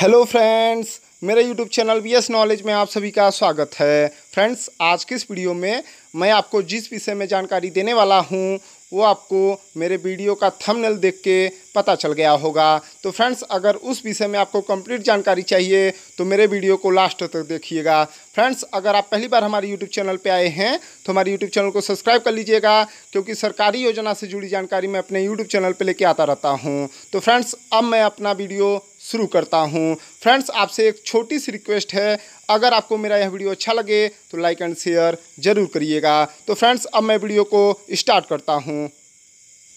hello friends मेरे YouTube channel B S knowledge में आप सभी का स्वागत है फ्रेंड्स आज के इस वीडियो में मैं आपको जिस विषय में जानकारी देने वाला हूं वो आपको मेरे वीडियो का थंबनेल देख के पता चल गया होगा तो फ्रेंड्स अगर उस विषय में आपको कंप्लीट जानकारी चाहिए तो मेरे वीडियो को लास्ट तक देखिएगा फ्रेंड्स अगर आप पहली बार हमारे यूट्यूब चैनल पर आए हैं तो हमारे यूट्यूब चैनल को सब्सक्राइब कर लीजिएगा क्योंकि सरकारी योजना से जुड़ी जानकारी मैं अपने यूट्यूब चैनल पर लेके आता रहता हूँ तो फ्रेंड्स अब मैं अपना वीडियो शुरू करता हूँ फ्रेंड्स आपसे एक छोटी सी रिक्वेस्ट है अगर आपको मेरा यह वीडियो अच्छा लगे तो लाइक एंड शेयर जरूर करिएगा तो फ्रेंड्स अब मैं वीडियो को स्टार्ट करता हूँ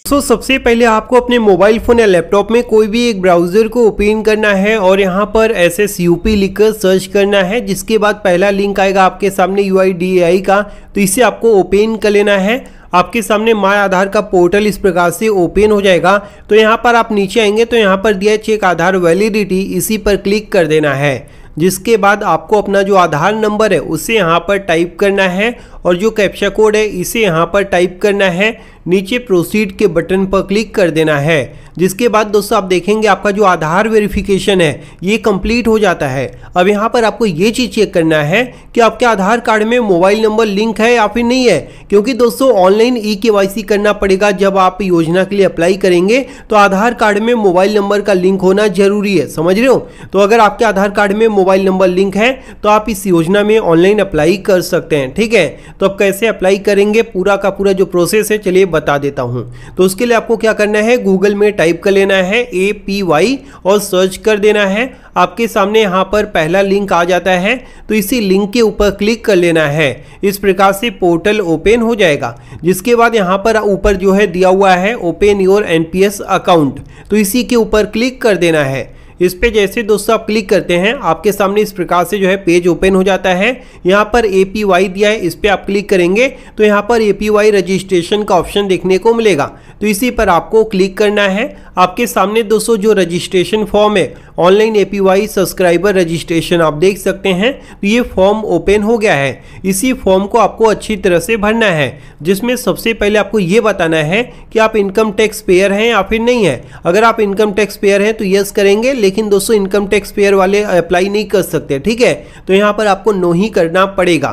तो so, सबसे पहले आपको अपने मोबाइल फ़ोन या लैपटॉप में कोई भी एक ब्राउज़र को ओपन करना है और यहाँ पर एस एस यू पी लिखकर सर्च करना है जिसके बाद पहला लिंक आएगा आपके सामने यू आई डी ए आई का तो इसे आपको ओपन कर लेना है आपके सामने माय आधार का पोर्टल इस प्रकार से ओपन हो जाएगा तो यहाँ पर आप नीचे आएंगे तो यहाँ पर दिया चेक आधार वैलिडिटी इसी पर क्लिक कर देना है जिसके बाद आपको अपना जो आधार नंबर है उसे यहाँ पर टाइप करना है और जो कैप्चा कोड है इसे यहाँ पर टाइप करना है नीचे प्रोसीड के बटन पर क्लिक कर देना है जिसके बाद दोस्तों आप देखेंगे आपका जो आधार वेरिफिकेशन है ये कंप्लीट हो जाता है अब यहाँ पर आपको ये चीज़ चेक करना है कि आपके आधार कार्ड में मोबाइल नंबर लिंक है या फिर नहीं है क्योंकि दोस्तों ऑनलाइन ई के करना पड़ेगा जब आप योजना के लिए अप्लाई करेंगे तो आधार कार्ड में मोबाइल नंबर का लिंक होना जरूरी है समझ रहे हो तो अगर आपके आधार कार्ड में मोबाइल नंबर लिंक है तो आप इस योजना में ऑनलाइन अप्लाई कर सकते हैं ठीक है तो आप कैसे अप्लाई करेंगे पूरा का पूरा जो प्रोसेस है चलिए बता देता हूँ तो उसके लिए आपको क्या करना है गूगल में टाइप कर लेना है ए पी वाई और सर्च कर देना है आपके सामने यहाँ पर पहला लिंक आ जाता है तो इसी लिंक के ऊपर क्लिक कर लेना है इस प्रकार से पोर्टल ओपन हो जाएगा जिसके बाद यहाँ पर ऊपर जो है दिया हुआ है ओपन योर एन अकाउंट तो इसी के ऊपर क्लिक कर देना है इस पर जैसे दोस्तों आप क्लिक करते हैं आपके सामने इस प्रकार से जो है पेज ओपन हो जाता है यहाँ पर ए दिया है इस पर आप क्लिक करेंगे तो यहाँ पर ए रजिस्ट्रेशन का ऑप्शन देखने को मिलेगा तो इसी पर आपको क्लिक करना है आपके सामने दोस्तों जो रजिस्ट्रेशन फॉर्म है ऑनलाइन ए सब्सक्राइबर रजिस्ट्रेशन आप देख सकते हैं तो ये फॉर्म ओपन हो गया है इसी फॉर्म को आपको अच्छी तरह से भरना है जिसमें सबसे पहले आपको ये बताना है कि आप इनकम टैक्स पेयर हैं या फिर नहीं है अगर आप इनकम टैक्स पेयर हैं तो यस करेंगे लेकिन दोस्तों इनकम टैक्स पेयर वाले अप्लाई नहीं कर सकते ठीक है तो यहाँ पर आपको नो ही करना पड़ेगा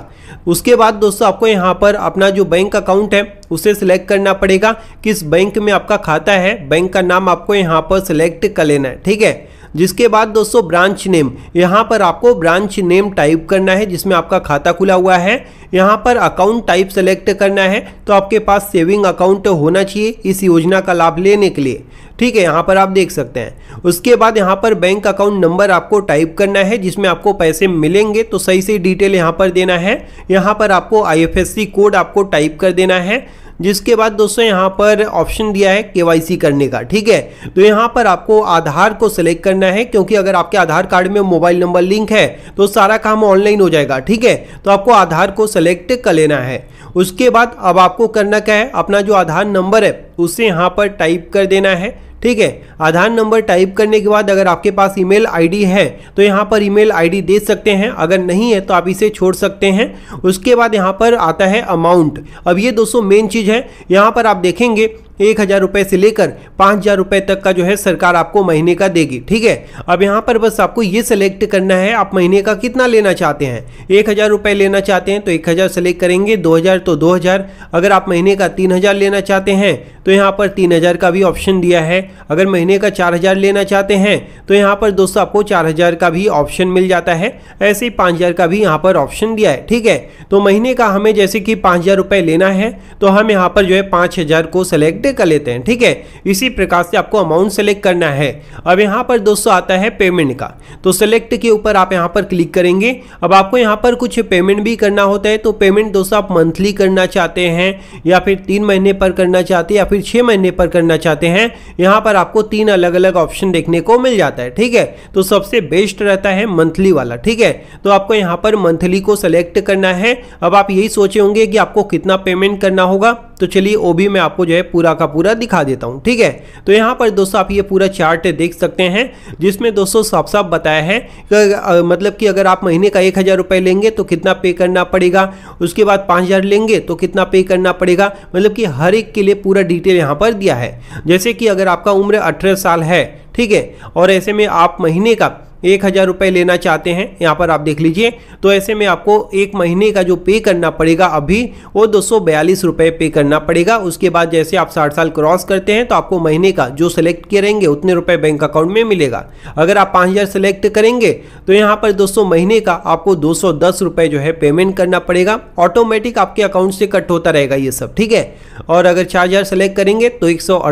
उसके बाद दोस्तों आपको यहाँ पर अपना जो बैंक अकाउंट है उसे सिलेक्ट करना पड़ेगा किस बैंक में आपका खाता है बैंक का नाम आपको यहाँ पर सिलेक्ट कर लेना है ठीक है जिसके बाद दोस्तों ब्रांच नेम यहाँ पर आपको ब्रांच नेम टाइप करना है जिसमें आपका खाता खुला हुआ है यहाँ पर अकाउंट टाइप सेलेक्ट करना है तो आपके पास सेविंग अकाउंट होना चाहिए इस योजना का लाभ लेने के लिए ठीक है यहाँ पर आप देख सकते हैं उसके बाद यहाँ पर बैंक अकाउंट नंबर आपको टाइप करना है जिसमें आपको पैसे मिलेंगे तो सही सही डिटेल यहाँ पर देना है यहाँ पर आपको आई कोड आपको टाइप कर देना है जिसके बाद दोस्तों यहाँ पर ऑप्शन दिया है के करने का ठीक है तो यहाँ पर आपको आधार को सिलेक्ट करना है क्योंकि अगर आपके आधार कार्ड में मोबाइल नंबर लिंक है तो सारा काम ऑनलाइन हो जाएगा ठीक है तो आपको आधार को सिलेक्ट कर लेना है उसके बाद अब आपको करना क्या है अपना जो आधार नंबर है उसे यहाँ पर टाइप कर देना है ठीक है आधार नंबर टाइप करने के बाद अगर आपके पास ईमेल आईडी है तो यहाँ पर ईमेल आईडी दे सकते हैं अगर नहीं है तो आप इसे छोड़ सकते हैं उसके बाद यहाँ पर आता है अमाउंट अब ये दोस्तों मेन चीज़ है यहाँ पर आप देखेंगे एक हज़ार रुपये से लेकर पाँच हज़ार रुपये तक का जो है सरकार आपको महीने का देगी ठीक है अब यहाँ पर बस आपको ये सेलेक्ट करना है आप महीने का कितना लेना चाहते हैं एक हज़ार रुपये लेना चाहते हैं तो एक हज़ार सेलेक्ट करेंगे दो हज़ार तो दो हज़ार अगर आप महीने का तीन हज़ार लेना चाहते हैं तो यहाँ पर तीन हज़ार का भी ऑप्शन दिया है अगर महीने का चार हज़ार लेना चाहते हैं तो यहाँ पर दोस्तों आपको चार हज़ार का भी ऑप्शन मिल जाता है ऐसे ही पाँच हज़ार का भी यहाँ पर ऑप्शन दिया है ठीक है तो महीने का हमें जैसे कि पाँच हज़ार रुपये लेना है तो हम यहाँ पर जो है पाँच हज़ार को सेलेक्ट करके कर लेते हैं ठीक है इसी प्रकार से आपको अमाउंट सेलेक्ट करना है अब यहाँ पर दोस्तों आता है पेमेंट का तो सेलेक्ट के ऊपर आप यहाँ पर क्लिक करेंगे अब आपको यहाँ पर कुछ पेमेंट भी करना होता है तो पेमेंट दोस्तों आप मंथली करना चाहते हैं या फिर तीन महीने पर करना चाहते हैं या फिर छः महीने पर करना चाहते हैं यहाँ पर आपको तीन अलग अलग ऑप्शन देखने को मिल जाता है ठीक है तो सबसे बेस्ट रहता है मंथली वाला ठीक है तो आपको यहाँ पर मंथली को सेलेक्ट करना है अब आप यही सोचे होंगे कि आपको कितना पेमेंट करना होगा तो चलिए वो भी मैं आपको जो है पूरा का पूरा दिखा देता हूँ ठीक है तो यहाँ पर दोस्तों आप ये पूरा चार्ट देख सकते हैं जिसमें दोस्तों साफ साफ बताया है कि मतलब कि अगर आप महीने का एक हज़ार रुपये लेंगे तो कितना पे करना पड़ेगा उसके बाद पाँच हज़ार लेंगे तो कितना पे करना पड़ेगा मतलब कि हर एक के लिए पूरा डिटेल यहाँ पर दिया है जैसे कि अगर आपका उम्र अठारह साल है ठीक है और ऐसे में आप महीने का एक हज़ार रुपये लेना चाहते हैं यहाँ पर आप देख लीजिए तो ऐसे में आपको एक महीने का जो पे करना पड़ेगा अभी वो दो सौ रुपये पे करना पड़ेगा उसके बाद जैसे आप साठ साल क्रॉस करते हैं तो आपको महीने का जो सेलेक्ट करेंगे उतने रुपये बैंक अकाउंट में मिलेगा अगर आप पाँच हज़ार सेलेक्ट करेंगे तो यहाँ पर दोस्तों महीने का आपको दो सौ जो है पेमेंट करना पड़ेगा ऑटोमेटिक आपके अकाउंट से कट होता रहेगा ये सब ठीक है और अगर चार हज़ार सेलेक्ट करेंगे तो एक सौ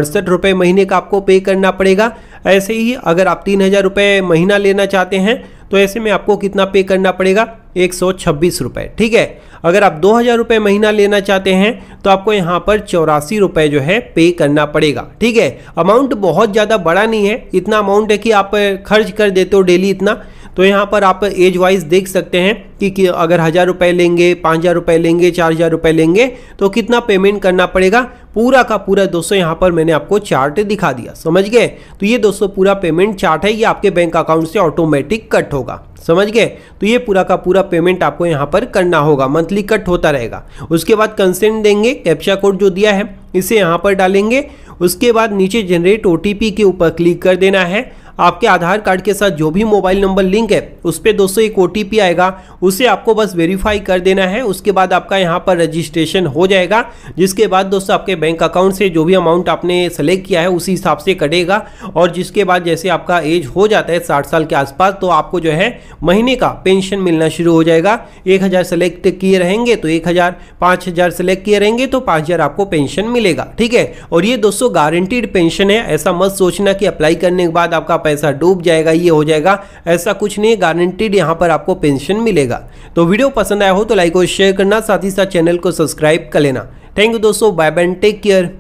महीने का आपको पे करना पड़ेगा ऐसे ही अगर आप तीन हज़ार रुपये महीना लेना चाहते हैं तो ऐसे में आपको कितना पे करना पड़ेगा एक सौ छब्बीस रुपये ठीक है अगर आप दो हज़ार रुपये महीना लेना चाहते हैं तो आपको यहाँ पर चौरासी रुपये जो है पे करना पड़ेगा ठीक है अमाउंट बहुत ज़्यादा बड़ा नहीं है इतना अमाउंट है कि आप खर्च कर देते हो डेली इतना तो यहाँ पर आप एज वाइज देख सकते हैं कि, कि अगर हज़ार रुपये लेंगे पाँच हज़ार रुपये लेंगे चार हज़ार रुपये लेंगे तो कितना पेमेंट करना पड़ेगा पूरा का पूरा दोस्तों यहाँ पर मैंने आपको चार्ट दिखा दिया समझ गए तो ये दोस्तों पूरा पेमेंट चार्ट है ये आपके बैंक अकाउंट से ऑटोमेटिक कट होगा समझ गए तो ये पूरा का पूरा पेमेंट आपको यहाँ पर करना होगा मंथली कट होता रहेगा उसके बाद कंसेंट देंगे कैप्चा कोड जो दिया है इसे यहाँ पर डालेंगे उसके बाद नीचे जनरेट ओ के ऊपर क्लिक कर देना है आपके आधार कार्ड के साथ जो भी मोबाइल नंबर लिंक है उस पर दोस्तों एक ओ आएगा उसे आपको बस वेरीफाई कर देना है उसके बाद आपका यहाँ पर रजिस्ट्रेशन हो जाएगा जिसके बाद दोस्तों आपके बैंक अकाउंट से जो भी अमाउंट आपने सेलेक्ट किया है उसी हिसाब से कटेगा और जिसके बाद जैसे आपका एज हो जाता है साठ साल के आसपास तो आपको जो है महीने का पेंशन मिलना शुरू हो जाएगा एक हज़ार सेलेक्ट किए रहेंगे तो एक हज़ार पाँच हज़ार सेलेक्ट किए रहेंगे तो पाँच हज़ार आपको पेंशन मिलेगा ठीक है और ये दोस्तों गारंटीड पेंशन है ऐसा मत सोचना कि अप्लाई करने के बाद आपका पैसा डूब जाएगा ये हो जाएगा ऐसा कुछ नहीं गारंटीड यहाँ पर आपको पेंशन मिलेगा तो वीडियो पसंद आया हो तो लाइक और शेयर करना साथ ही साथ चैनल को सब्सक्राइब कर लेना थैंक यू दोस्तों बाय बाय टेक केयर